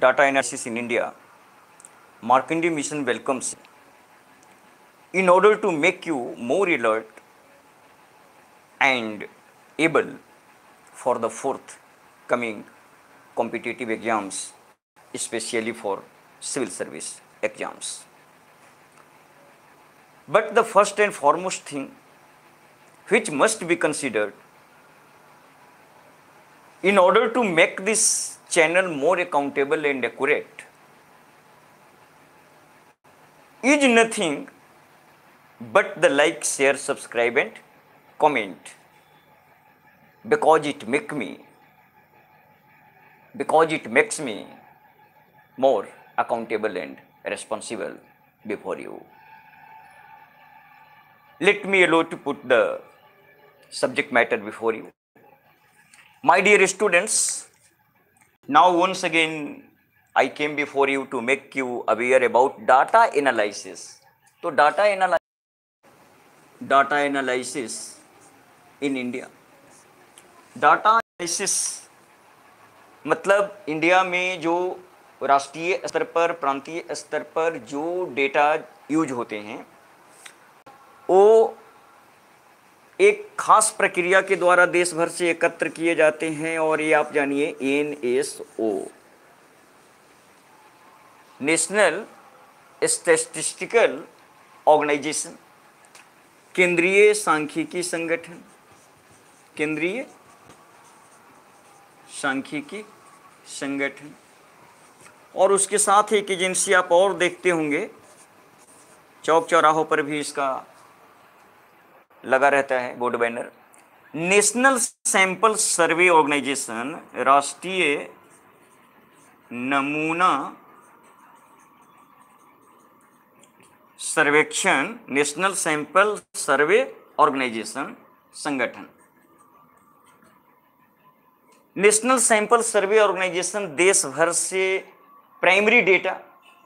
data analysis in India, Marketing Mission welcomes. In order to make you more alert and able for the fourth coming competitive exams, especially for civil service exams. But the first and foremost thing which must be considered in order to make this channel more accountable and accurate is nothing but the like, share, subscribe and comment because it make me because it makes me more accountable and responsible before you. Let me allow to put the subject matter before you. My dear students, Now once again, I came before you to make you aware about data analysis. to So data analysis, data analysis in India. data analysis मतलब India में जो राष्ट्रीय स्तर पर प्रांतीय स्तर पर जो डेटा यूज होते हैं एक खास प्रक्रिया के द्वारा देश भर से एकत्र किए जाते हैं और ये आप जानिए N S O national statistical organisation केंद्रीय सांख्यिकी संगठन केंद्रीय सांख्यिकी संगठन और उसके साथ एक एजेंसी आप और देखते होंगे चौक चौराहों पर भी इसका लगा रहता है board banner national sample survey organisation राष्ट्रीय नमूना सर्वेक्षण नेशनल सैंपल सर्वे ऑर्गेनाइजेशन संगठन नेशनल सैंपल सर्वे ऑर्गेनाइजेशन देश भर से primary data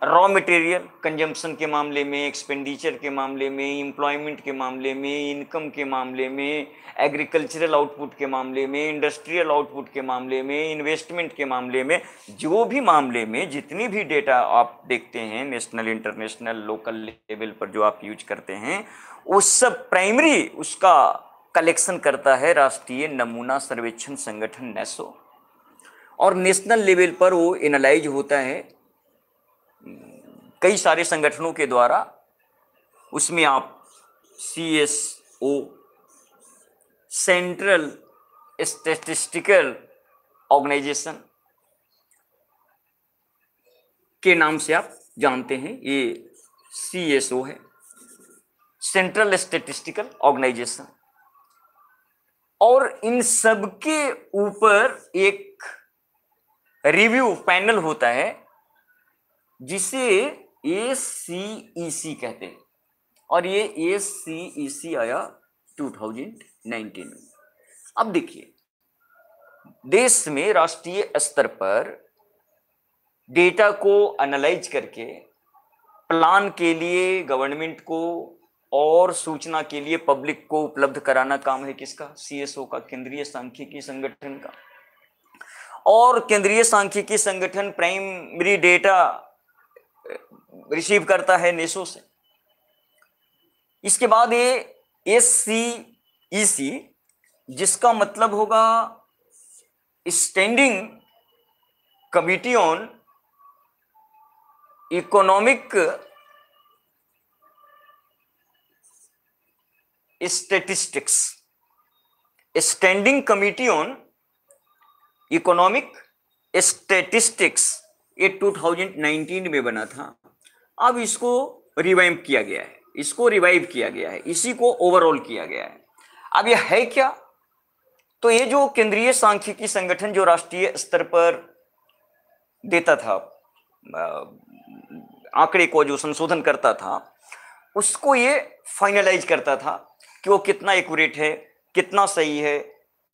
raw material consumption के मामले में एक्सपेंडिचर के मामले में एम्प्लॉयमेंट के मामले में इनकम के मामले में एग्रीकल्चरल आउटपुट के मामले में इंडस्ट्रियल आउटपुट के मामले में इन्वेस्टमेंट के मामले में जो भी मामले में जितनी भी डेटा आप देखते हैं नेशनल इंटरनेशनल लोकल लेवल पर जो आप यूज करते हैं वो सब प्राइमरी उसका कलेक्शन करता है राष्ट्रीय नमूना सर्वेक्षण संगठन नेसो और नेशनल लेवल पर वो एनालाइज होता है कई सारे संगठनों के द्वारा उसमें आप C S O central statistical organisation के नाम से आप जानते हैं ये सी एस ओ है सेंट्रल स्टेटिस्टिकल ऑर्गेनाइजेशन और इन सब के ऊपर एक रिव्यू पैनल होता है जिसे ए सी ई सी कहते हैं और ये ए सी ई सी आया 2019 में अब देखिए देश में राष्ट्रीय स्तर पर डेटा को एनालाइज करके प्लान के लिए गवर्नमेंट को और सूचना के लिए पब्लिक को उपलब्ध कराना काम है किसका सीएसओ का केंद्रीय सांख्यिकी संगठन का और केंद्रीय सांख्यिकी संगठन प्राइमरी डेटा रिसीव करता है नेसो से इसके बाद ये एस सी ई सी जिसका मतलब होगा standing committee on economic statistics standing committee on economic statistics ये 2019 में बना था अब इसको रिवाइव किया गया है इसको रिवाइव किया गया है इसी को ओवरऑल किया गया है अब यह है क्या तो ये जो केंद्रीय सांख्यिकी संगठन जो राष्ट्रीय स्तर पर देता था आंकड़े को जो संशोधन करता था उसको ये फाइनलाइज करता था कि वो कितना एक्यूरेट है कितना सही है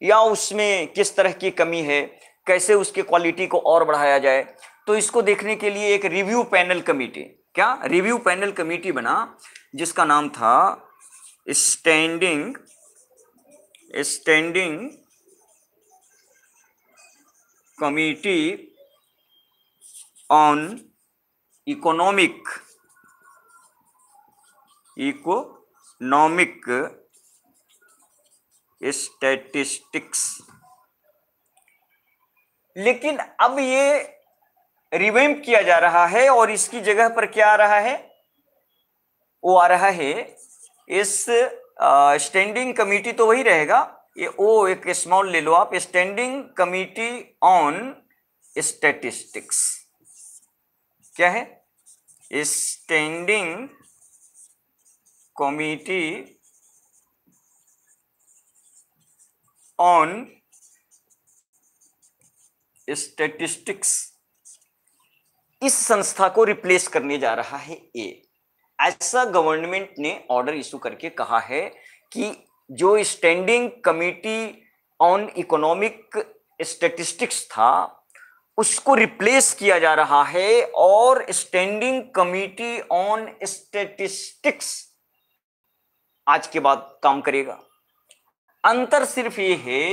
या उसमें किस तरह की कमी है कैसे उसकी क्वालिटी को और बढ़ाया जाए तो इसको देखने के लिए एक रिव्यू पैनल कमेटी क्या रिव्यू पैनल कमेटी बना जिसका नाम था standing standing committee on economic economic statistics लेकिन अब ये रिवेम्प किया जा रहा है और इसकी जगह पर क्या आ रहा है वो आ रहा है इस स्टैंडिंग कमेटी तो वही रहेगा ये ओ एक स्मॉल ले लो आप स्टैंडिंग कमेटी ऑन स्टेटिस्टिक्स क्या है स्टैंडिंग कमेटी ऑन स्टेटिस्टिक्स इस संस्था को रिप्लेस करने जा रहा है ए ऐसा गवर्नमेंट ने ऑर्डर इशू करके कहा है कि जो standing committee on economic statistics था उसको रिप्लेस किया जा रहा है और स्टैंडिंग कमेटी ऑन स्टेटिस्टिक्स आज के बाद काम करेगा अंतर सिर्फ ये है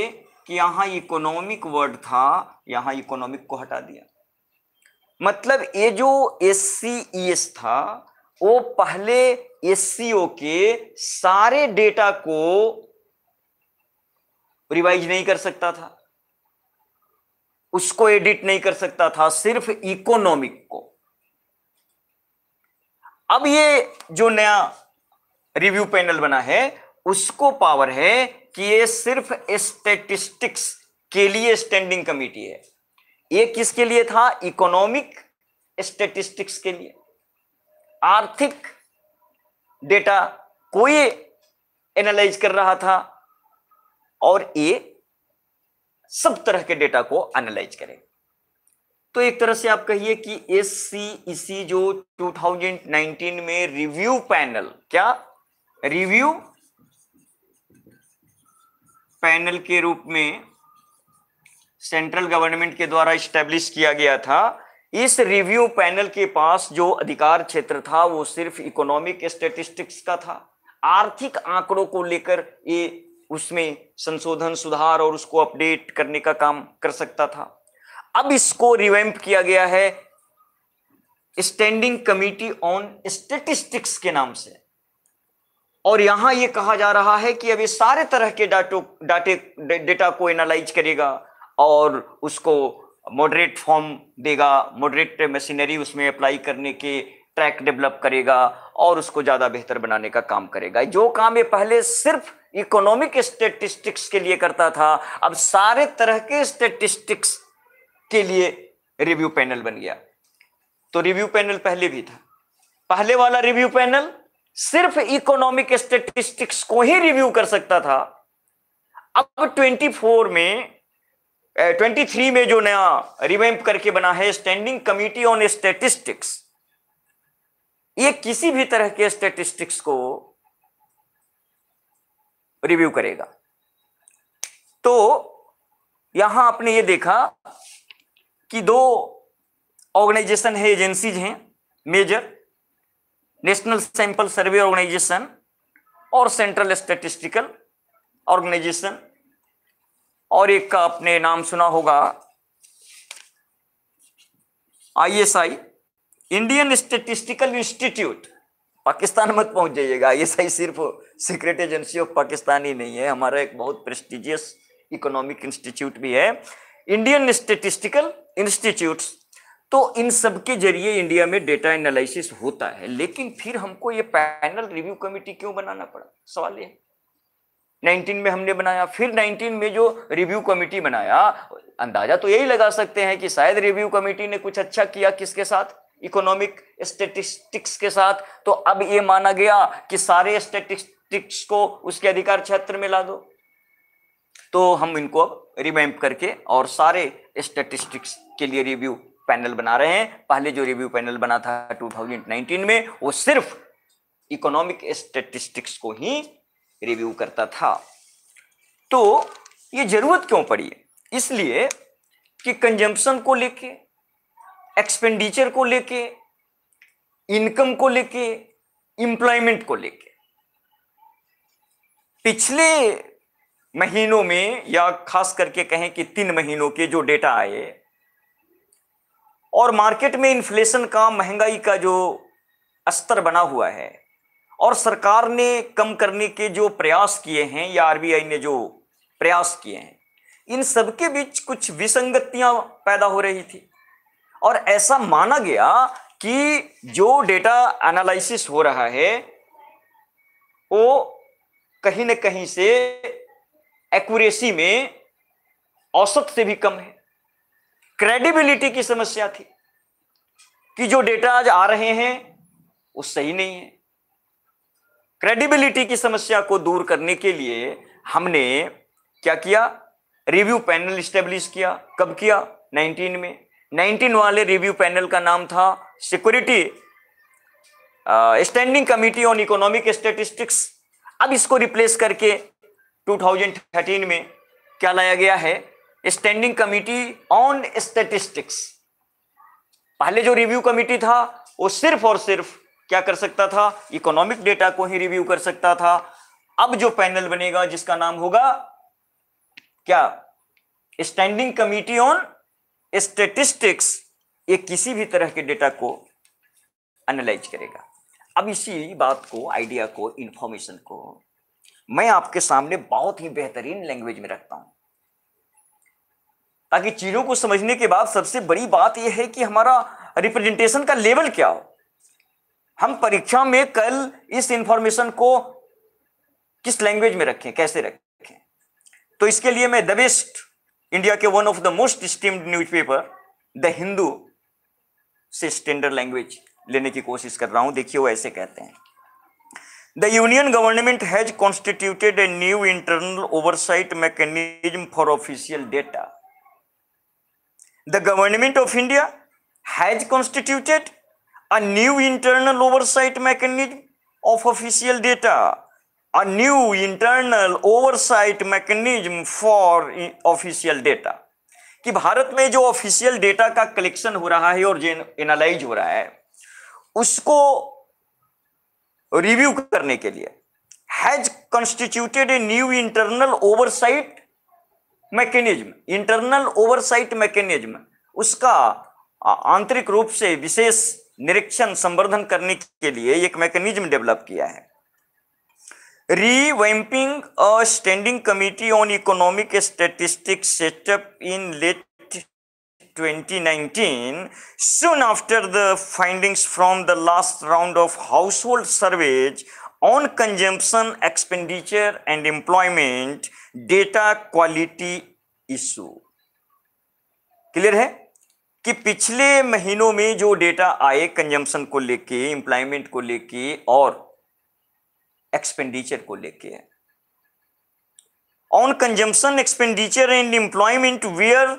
कि यहां इकोनॉमिक वर्ड था यहां इकोनॉमिक को हटा दिया मतलब ये जो एस सी एस था वो पहले एस सी ओ के सारे डेटा को रिवाइज नहीं कर सकता था उसको एडिट नहीं कर सकता था सिर्फ इकोनॉमिक को अब ये जो नया रिव्यू पैनल बना है उसको पावर है कि ये सिर्फ स्टेटिस्टिक्स के लिए स्टैंडिंग कमेटी है ये किसके लिए था इकोनॉमिक स्टेटिस्टिक्स के लिए आर्थिक डेटा कोई एनालाइज कर रहा था और ये सब तरह के डेटा को एनालाइज करें तो एक तरह से आप कहिए कि एस सी e जो 2019 में रिव्यू पैनल क्या रिव्यू पैनल के रूप में सेंट्रल गवर्नमेंट के द्वारा स्टेब्लिश किया गया था इस रिव्यू पैनल के पास जो अधिकार क्षेत्र था वो सिर्फ इकोनॉमिक स्टेटिस्टिक्स का था आर्थिक आंकड़ों को लेकर ये उसमें संशोधन सुधार और उसको अपडेट करने का काम कर सकता था अब इसको रिवैम्प किया गया है स्टैंडिंग कमिटी ऑन स्टेटिस्टिक्स के नाम से और यहां यह कहा जा रहा है कि अब ये सारे तरह के डाटो डाटे डेटा को एनालाइज करेगा और उसको मॉडरेट फॉर्म देगा मॉडरेट मशीनरी उसमें अप्लाई करने के ट्रैक डेवलप करेगा और उसको ज़्यादा बेहतर बनाने का काम करेगा जो काम ये पहले सिर्फ इकोनॉमिक स्टेटिस्टिक्स के लिए करता था अब सारे तरह के स्टेटिस्टिक्स के लिए रिव्यू पैनल बन गया तो रिव्यू पैनल पहले भी था पहले वाला रिव्यू पैनल सिर्फ इकोनॉमिक स्टेटिस्टिक्स को ही रिव्यू कर सकता था अब 24 में 23 में जो नया रिवेम्प करके बना है स्टैंडिंग कमिटी ऑन स्टेटिस्टिक्स ये किसी भी तरह के स्टेटिस्टिक्स को रिव्यू करेगा तो यहां आपने ये देखा कि दो ऑर्गेनाइजेशन है एजेंसीज हैं major national sample survey organisation और सेंट्रल स्टेटिस्टिकल ऑर्गेनाइजेशन और एक का आपने नाम सुना होगा ISI Indian statistical institute Pakistan मत पहुंच जाइएगा आईएसआई सिर्फ सीक्रेट एजेंसी ऑफ पाकिस्तान ही नहीं है हमारा एक बहुत प्रेस्टिजियस इकोनॉमिक इंस्टीट्यूट भी है इंडियन स्टेटिस्टिकल इंस्टीट्यूट तो इन सब के जरिए इंडिया में डेटा एनालिसिस होता है लेकिन फिर हमको ये पैनल रिव्यू कमेटी क्यों बनाना पड़ा सवाल ये 19 में हमने बनाया फिर 19 में जो रिव्यू कमेटी बनाया अंदाजा तो यही लगा सकते हैं कि शायद रिव्यू कमेटी ने कुछ अच्छा किया किसके साथ इकोनॉमिक स्टेटिस्टिक्स के साथ तो अब ये माना गया कि सारे स्टेटिस्टिक्स को उसके अधिकार क्षेत्र में ला दो तो हम इनको अब करके और सारे स्टेटिस्टिक्स के लिए रिव्यू पैनल बना रहे हैं पहले जो रिव्यू पैनल बना था 2019 में वो सिर्फ इकोनॉमिक स्टेटिस्टिक्स को ही रिव्यू करता था तो ये जरूरत क्यों पड़ी इसलिए कि कंजम्पशन को लेके एक्सपेंडिचर को लेके इनकम को लेके एम्प्लॉयमेंट को लेके पिछले महीनों में या खास करके कहें कि तीन महीनों के जो डेटा आए और मार्केट में इन्फ्लेशन का महंगाई का जो स्तर बना हुआ है और सरकार ने कम करने के जो प्रयास किए हैं या आरबीआई ने जो प्रयास किए हैं इन सबके बीच कुछ विसंगतियां पैदा हो रही थी और ऐसा माना गया कि जो डेटा एनालिसिस हो रहा है वो कहीं न कहीं से एक्यूरेसी में औसत से भी कम है क्रेडिबिलिटी की समस्या थी कि जो डेटा आज आ रहे हैं वो सही नहीं है क्रेडिबिलिटी की समस्या को दूर करने के लिए हमने क्या किया रिव्यू पैनल स्टेब्लिश किया कब किया 19 में 19 वाले रिव्यू पैनल का नाम था security standing committee on economic statistics अब इसको रिप्लेस करके 2013 में क्या लाया गया है स्टैंडिंग कमिटी ऑन स्टेटिस्टिक्स पहले जो रिव्यू कमिटी था वो सिर्फ और सिर्फ क्या कर सकता था इकोनॉमिक डेटा को ही रिव्यू कर सकता था अब जो पैनल बनेगा जिसका नाम होगा क्या स्टैंडिंग कमिटी ऑन स्टेटिस्टिक्स ये किसी भी तरह के डेटा को एनालाइज करेगा अब इसी बात को आइडिया को इंफॉर्मेशन को मैं आपके सामने बहुत ही बेहतरीन लैंग्वेज में रखता हूं ताकि चीजों को समझने के बाद सबसे बड़ी बात यह है कि हमारा रिप्रेजेंटेशन का लेवल क्या हो हम परीक्षा में कल इस इंफॉर्मेशन को किस लैंग्वेज में रखें कैसे रखें तो इसके लिए मैं द बेस्ट इंडिया के one of the most esteemed newspaper the Hindu से स्टैंडर्ड लैंग्वेज लेने की कोशिश कर रहा हूं देखिए वो ऐसे कहते हैं the union government has constituted a new internal oversight mechanism for official data the government of India has constituted a new internal oversight mechanism of official data a new internal oversight mechanism for official data कि भारत में जो official data का collection हो रहा है और analyse हो रहा है उसको रिव्यू करने के लिए has constituted a new internal oversight mechanism internal oversight mechanism उसका आंतरिक रूप से विशेष निरीक्षण संवर्धन करने के लिए एक मैकेनिज्म डेवलप किया है revamping a standing committee on economic statistics set up in late 2019 soon after the findings from the last round of household surveys on consumption expenditure and employment data quality issue clear hai कि पिछले महीनों में जो data आए consumption को लेके employment को लेके और एक्सपेंडिचर को लेके on consumption expenditure and employment were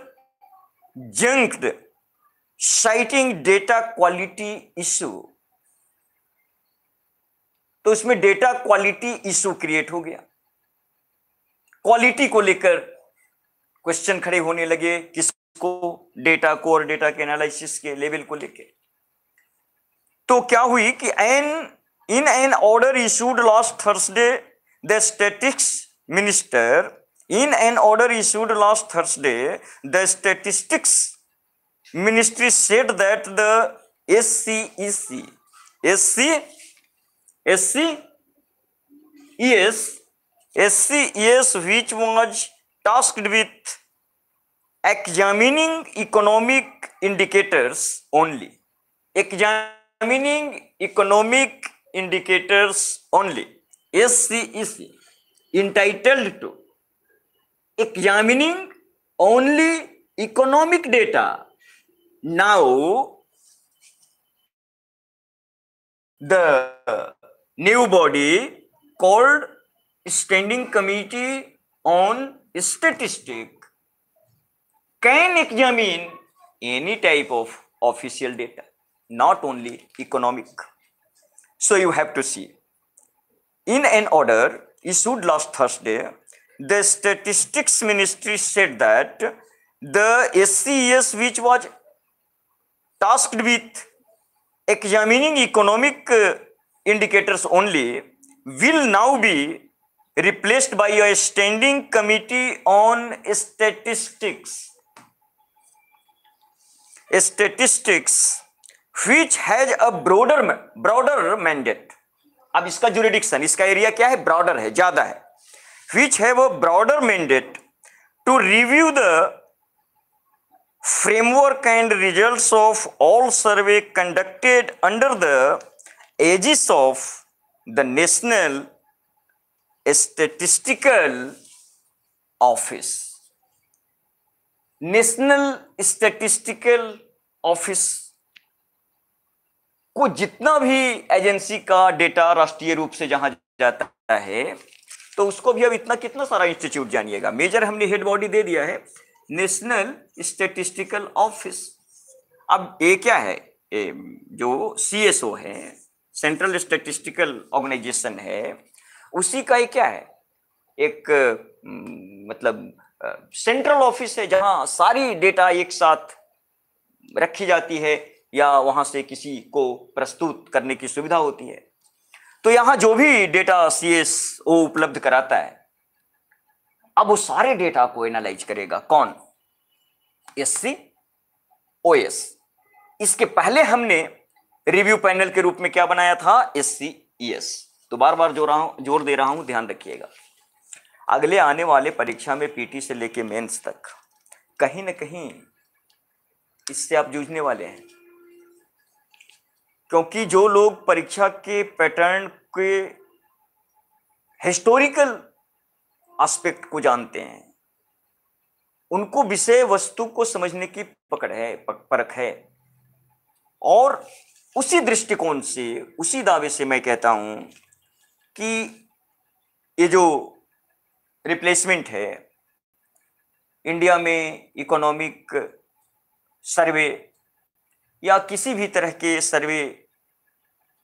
junked citing data quality issue तो इसमें डेटा क्वालिटी इशू क्रिएट हो गया क्वालिटी को लेकर क्वेश्चन खड़े होने लगे किस को डेटा को और डेटा के एनालिसिस के लेवल को लेके तो क्या हुई कि an in an order issued last Thursday the statistics minister in an order issued last Thursday the statistics ministry that the S S C S C S S C S which was task with examining economic indicators only examining economic indicators only SCEC entitled to examining only economic data now the new body called standing committee on statistics can examine any type of official data, not only economic. So you have to see. In an order issued last Thursday, the statistics ministry said that the SCS which was tasked with examining economic uh, indicators only will now be replaced by a standing committee on statistics statistics which has a broader broader mandate अब इसका jurisdiction इसका area क्या है broader है ज्यादा है which है वो broader mandate to review the framework and result of all survey conducted under the aegis of the national statistical office national statistical office को जितना भी एजेंसी का डेटा राष्ट्रीय रूप से जहां जाता है तो उसको भी अब इतना कितना सारा इंस्टीट्यूट जानिएगा मेजर हमने हेड बॉडी दे दिया है नेशनल स्टेटिस्टिकल ऑफिस अब ये क्या है ए, जो ओ है सेंट्रल स्टेटिस्टिकल ऑर्गेनाइजेशन है उसी का ये क्या है एक मतलब सेंट्रल ऑफिस है जहां सारी डेटा एक साथ रखी जाती है या वहां से किसी को प्रस्तुत करने की सुविधा होती है तो यहां जो भी डेटा सी एस ओ उपलब्ध कराता है अब वो सारे डेटा को एनालाइज करेगा कौन एस सी ओ एस इसके पहले हमने रिव्यू पैनल के रूप में क्या बनाया था एस सी ई एस तो बार बार जो रहा हूं जोर दे रहा हूं ध्यान रखिएगा अगले आने वाले परीक्षा में पीटी से लेके मेंस तक कहीं ना कहीं इससे आप जूझने वाले हैं क्योंकि जो लोग परीक्षा के पैटर्न के हिस्टोरिकल एस्पेक्ट को जानते हैं उनको विषय वस्तु को समझने की पकड़ है परख है और उसी दृष्टिकोण से उसी दावे से मैं कहता हूं कि ये जो रिप्लेसमेंट है इंडिया में इकोनॉमिक सर्वे या किसी भी तरह के सर्वे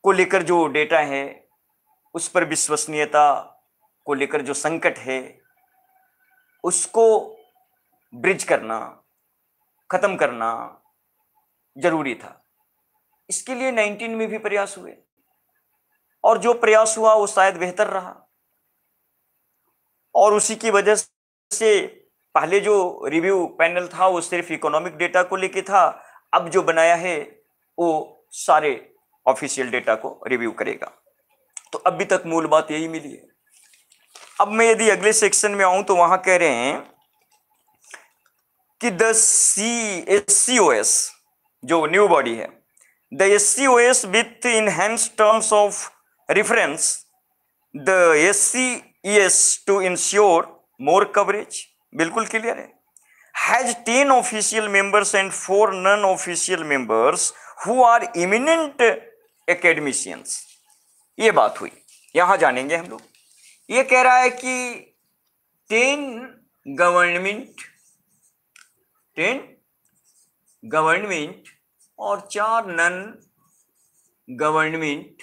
को लेकर जो डेटा है उस पर विश्वसनीयता को लेकर जो संकट है उसको ब्रिज करना ख़त्म करना जरूरी था इसके लिए 19 में भी प्रयास हुए और जो प्रयास हुआ वो शायद बेहतर रहा और उसी की वजह से पहले जो रिव्यू पैनल था वो सिर्फ इकोनॉमिक डेटा को लेके था अब जो बनाया है वो सारे ऑफिशियल डेटा को रिव्यू करेगा तो अभी तक मूल बात यही मिली है अब मैं यदि अगले सेक्शन में आऊं तो वहां कह रहे हैं कि the C S C O S जो न्यू बॉडी है the S C O S with enhance terms of reference the S C yes to ensure more coverage बिल्कुल क्लियर है has ten official members and four non official members who are eminent academicians ये बात हुई यहां जानेंगे हम लोग ये कह रहा है कि टेन गवर्नमेंट टेन गवर्नमेंट और चार नन गवर्नमेंट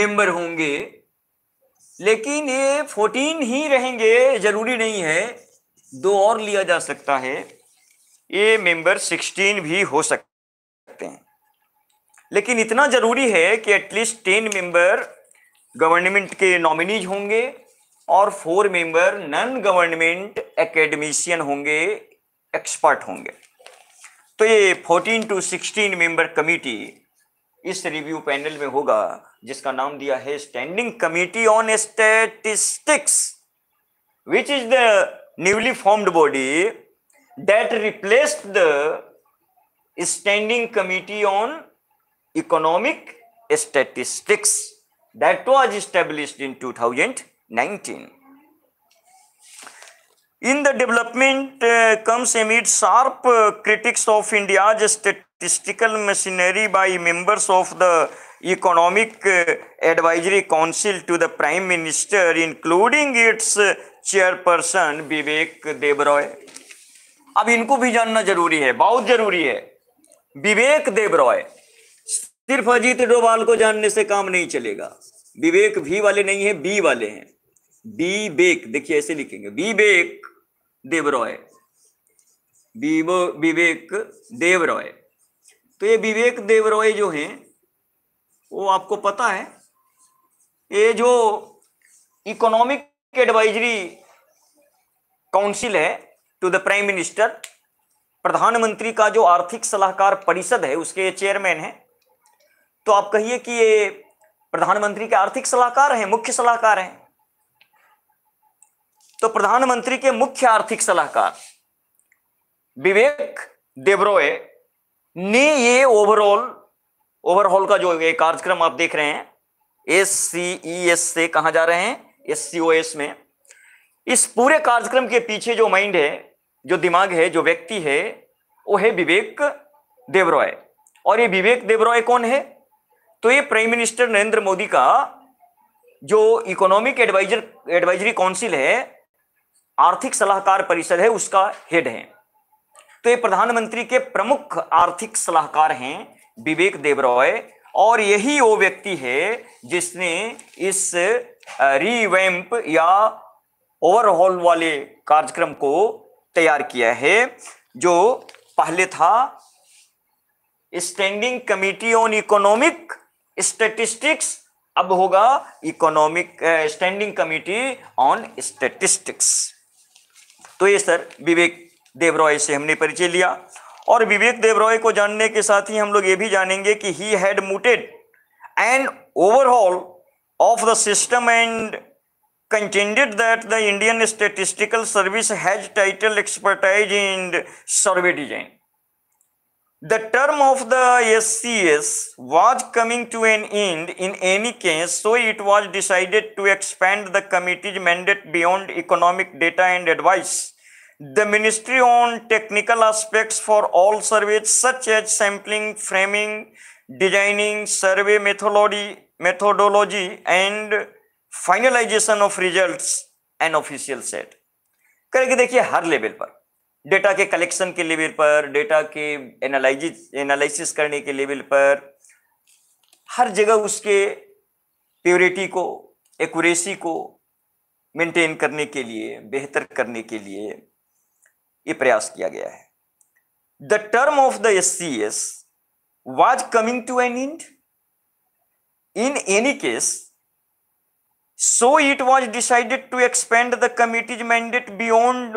मेंबर होंगे लेकिन ये फोर्टीन ही रहेंगे जरूरी नहीं है दो और लिया जा सकता है ये मेंबर सिक्सटीन भी हो सकते हैं लेकिन इतना जरूरी है कि एटलीस्ट टेन मेंबर गवर्नमेंट के नॉमिनीज होंगे और four member non government academician होंगे एक्सपर्ट होंगे तो ये fourteen to sixteen member committee इस रिव्यू पैनल में होगा जिसका नाम दिया है standing committee on statistics which is the newly formed body that replaced the standing committee on economic statistics that was establish in two thousand nineteen in the development comes amid sharp critics of India state statistical machinery by members of the Economic Advisory Council to the Prime Minister, including its chairperson Vivek Debroy अब इनको भी जानना जरूरी है बहुत जरूरी है विवेक देवरॉय सिर्फ अजीत डोभाल को जानने से काम नहीं चलेगा विवेक भी वाले नहीं है बी वाले हैं बी बेक देखिए ऐसे लिखेंगे विवेक देवरॉय विवेक देवरॉय तो ये विवेक देव रॉय जो हैं वो आपको पता है ये जो इकोनॉमिक एडवाइजरी काउंसिल है टू द प्राइम मिनिस्टर प्रधानमंत्री का जो आर्थिक सलाहकार परिषद है उसके चेयरमैन हैं तो आप कहिए कि ये प्रधानमंत्री के आर्थिक सलाहकार हैं मुख्य सलाहकार हैं तो प्रधानमंत्री के मुख्य आर्थिक सलाहकार विवेक देवरोय ने ये ओवरऑल ओवरऑल का जो ये कार्यक्रम आप देख रहे हैं एस सी ई एस से कहा जा रहे हैं एस सी ओ एस में इस पूरे कार्यक्रम के पीछे जो माइंड है जो दिमाग है जो व्यक्ति है वो है विवेक देवरॉय और ये विवेक देवरॉय कौन है तो ये प्राइम मिनिस्टर नरेंद्र मोदी का जो इकोनॉमिक एडवाइजर एडवाइजरी काउंसिल है आर्थिक सलाहकार परिषद है उसका हेड है तो ये प्रधानमंत्री के प्रमुख आर्थिक सलाहकार हैं विवेक देवरॉय और यही वो व्यक्ति है जिसने इस रीवैम्प या ओवरहॉल वाले कार्यक्रम को तैयार किया है जो पहले था standing committee on economic statistics अब होगा economic standing committee on statistics तो ये सर विवेक देव रॉय से हमने परिचय लिया और विवेक देव रॉय को जानने के साथ ही हम लोग ये भी जानेंगे कि he had mooted and overhaul of the system and contended that the Indian Statistical Service has title expertise in survey design. The term of the SCS was coming to an end in any case, so it was decided to expand the committee's mandate beyond economic data and advice The Ministry on technical aspects for all surveys such as sampling, framing, designing, survey methodology, methodology and finalisation of result and official set करके देखिए हर level पर data के collection के level पर data के analysis analysis करने के लेवल पर हर जगह उसके प्योरिटी को एक्यूरेसी को मेंटेन करने के लिए बेहतर करने के लिए ये प्रयास किया गया है the term of the S C S was coming to an end in any case so it was decided to expand the committee's mandate beyond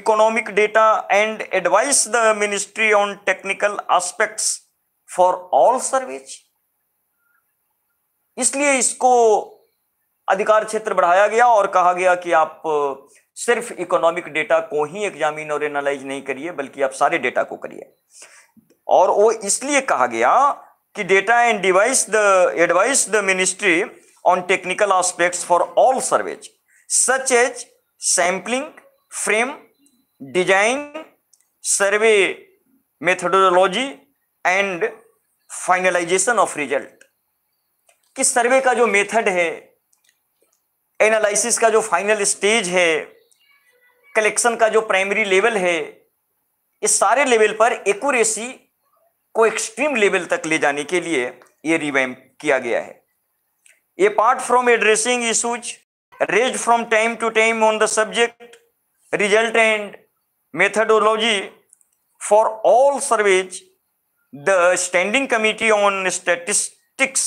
economic data and advise the ministry on technical aspect for all service इसलिए इसको अधिकार क्षेत्र बढ़ाया गया और कहा गया कि आप सिर्फ इकोनॉमिक डेटा को ही एग्जामिन और एनालाइज नहीं करिए बल्कि आप सारे डेटा को करिए और वो इसलिए कहा गया कि data and advise the advise the ministry on technical aspects for all surveys such as sampling frame design survey methodology and finalisation of result कि सर्वे का जो मेथड है एनालिसिस का जो फाइनल स्टेज है कलेक्शन का जो प्राइमरी लेवल है इस सारे लेवल पर एक्यूरेसी को एक्सट्रीम लेवल तक ले जाने के लिए ये रिवाइम किया गया है apart from addressing issues raise from time to time on the subject result and methodology for all surveys the standing committee on statistics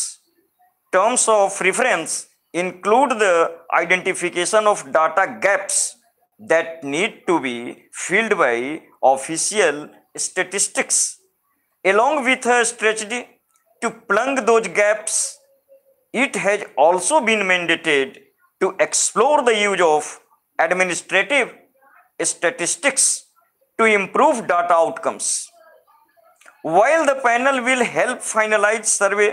terms of reference include the identification of data gaps that need to be filled by official statistics along with a strategy to plug those gaps it has also been mandated to explore the use of administrative statistics to improve data outcomes while the panel will help finalize survey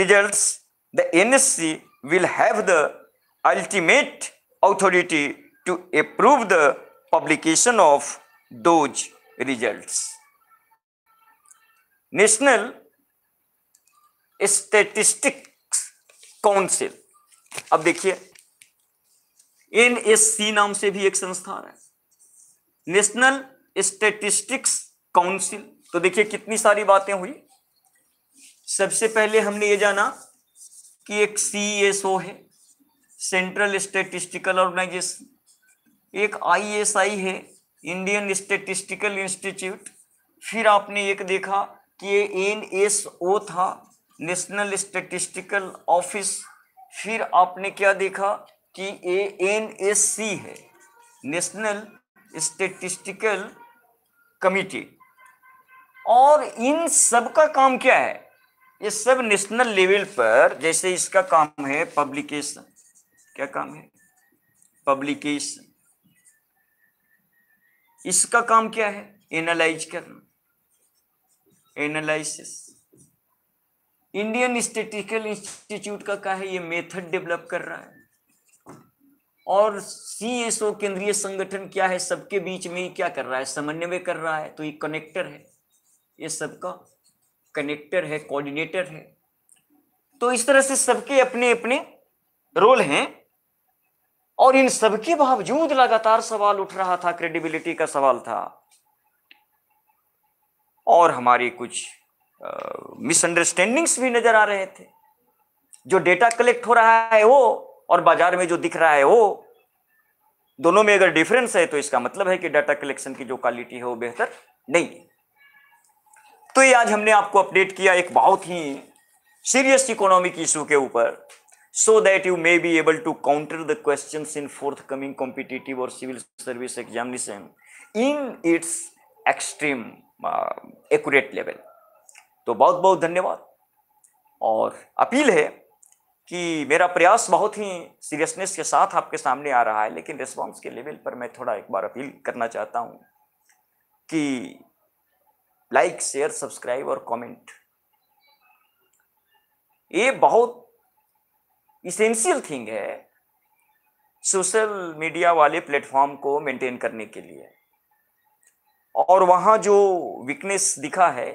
results the nsc will have the ultimate authority to approve the publication of those results. National statistics council अब देखिए N S C नाम से भी एक संस्था है national statistics council तो देखिए कितनी सारी बातें हुई सबसे पहले हमने ये जाना कि एक सी एस ओ है सेंट्रल स्टेटिस्टिकल ऑर्गेनाइजेशन एक आईएसआई है इंडियन स्टेटिस्टिकल इंस्टीट्यूट फिर आपने एक देखा कि ये एन एस ओ था नेशनल स्टेटिस्टिकल ऑफिस फिर आपने क्या देखा कि ए एन एस सी है नेशनल स्टेटिस्टिकल कमिटी और इन सब का काम क्या है ये सब नेशनल लेवल पर जैसे इसका काम है पब्लिकेशन क्या काम है पब्लिकेशन इसका काम क्या है एनालाइज करना एनालाइसिस इंडियन स्टेटिकल इंस्टीट्यूट का क्या है ये मेथड डेवलप कर रहा है और सी ओ केंद्रीय संगठन क्या है सबके बीच में ही क्या कर रहा है समन्वय कर रहा है तो ये कनेक्टर है ये सबका कनेक्टर है कोऑर्डिनेटर है तो इस तरह से सबके अपने अपने रोल हैं और इन सबके बावजूद लगातार सवाल उठ रहा था क्रेडिबिलिटी का सवाल था और हमारी कुछ मिसअंडरस्टैंडिंग्स भी नजर आ रहे थे जो डेटा कलेक्ट हो रहा है वो और बाजार में जो दिख रहा है वो दोनों में अगर डिफरेंस है तो इसका मतलब है कि डाटा कलेक्शन की जो क्वालिटी है वो बेहतर नहीं है तो ये आज हमने आपको अपडेट किया एक बहुत ही सीरियस इकोनॉमिक इशू के ऊपर so that you may be able to counter the questions in forthcoming competitive or civil service examination in its extreme accurate level तो बहुत बहुत धन्यवाद और अपील है कि मेरा प्रयास बहुत ही सीरियसनेस के साथ आपके सामने आ रहा है लेकिन रिस्पांस के लेवल पर मैं थोड़ा एक बार अपील करना चाहता हूँ कि लाइक शेयर सब्सक्राइब और कमेंट ये बहुत इसेंशियल थिंग है सोशल मीडिया वाले प्लेटफॉर्म को मेंटेन करने के लिए और वहाँ जो वीकनेस दिखा है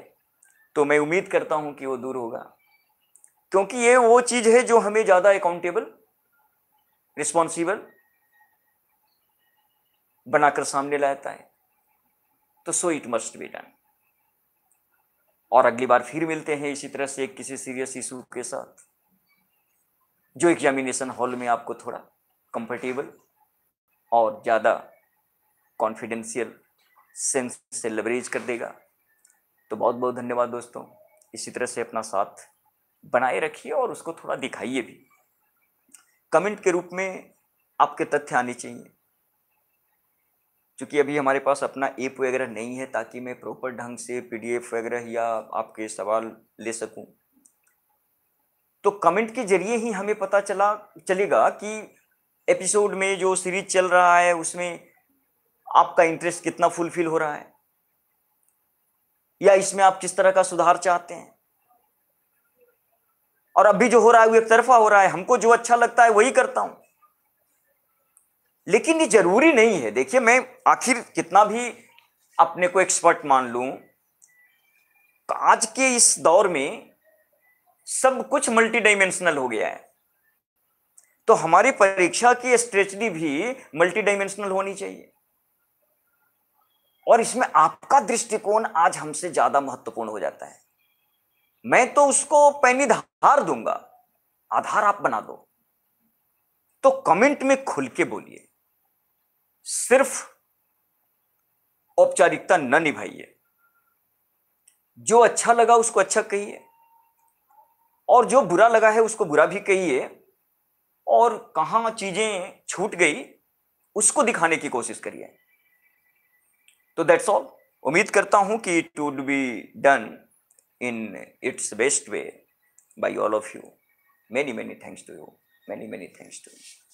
तो मैं उम्मीद करता हूँ कि वो दूर होगा क्योंकि ये वो चीज़ है जो हमें ज़्यादा अकाउंटेबल रिस्पॉन्सिबल बनाकर सामने लाता है तो so it must be done और अगली बार फिर मिलते हैं इसी तरह से एक किसी सीरियस इशू के साथ जो एग्जामिनेशन हॉल में आपको थोड़ा कंफर्टेबल और ज़्यादा कॉन्फिडेंशियल सेंस से लेवरेज कर देगा तो बहुत बहुत धन्यवाद दोस्तों इसी तरह से अपना साथ बनाए रखिए और उसको थोड़ा दिखाइए भी कमेंट के रूप में आपके तथ्य आने चाहिए क्योंकि अभी हमारे पास अपना ऐप वगैरह नहीं है ताकि मैं प्रॉपर ढंग से पीडीएफ वगैरह या आपके सवाल ले सकूं तो कमेंट के जरिए ही हमें पता चला चलेगा कि एपिसोड में जो सीरीज चल रहा है उसमें आपका इंटरेस्ट कितना फुलफिल हो रहा है या इसमें आप किस तरह का सुधार चाहते हैं और अभी जो हो रहा है वो एक तरफा हो रहा है हमको जो अच्छा लगता है वही करता हूं लेकिन ये जरूरी नहीं है देखिए मैं आखिर कितना भी अपने को एक्सपर्ट मान लू आज के इस दौर में सब कुछ मल्टी हो गया है तो हमारी परीक्षा की स्ट्रेचडी भी मल्टी डायमेंशनल होनी चाहिए और इसमें आपका दृष्टिकोण आज हमसे ज्यादा महत्वपूर्ण हो जाता है मैं तो उसको पैनी धार दूंगा आधार आप बना दो तो कमेंट में खुल के बोलिए सिर्फ औपचारिकता न निभाइए जो अच्छा लगा उसको अच्छा कहिए और जो बुरा लगा है उसको बुरा भी कहिए और कहाँ चीज़ें छूट गई उसको दिखाने की कोशिश करिए तो दैट्स ऑल उम्मीद करता हूँ कि it would be done in its best way by all of you many many thanks to you many many thanks to you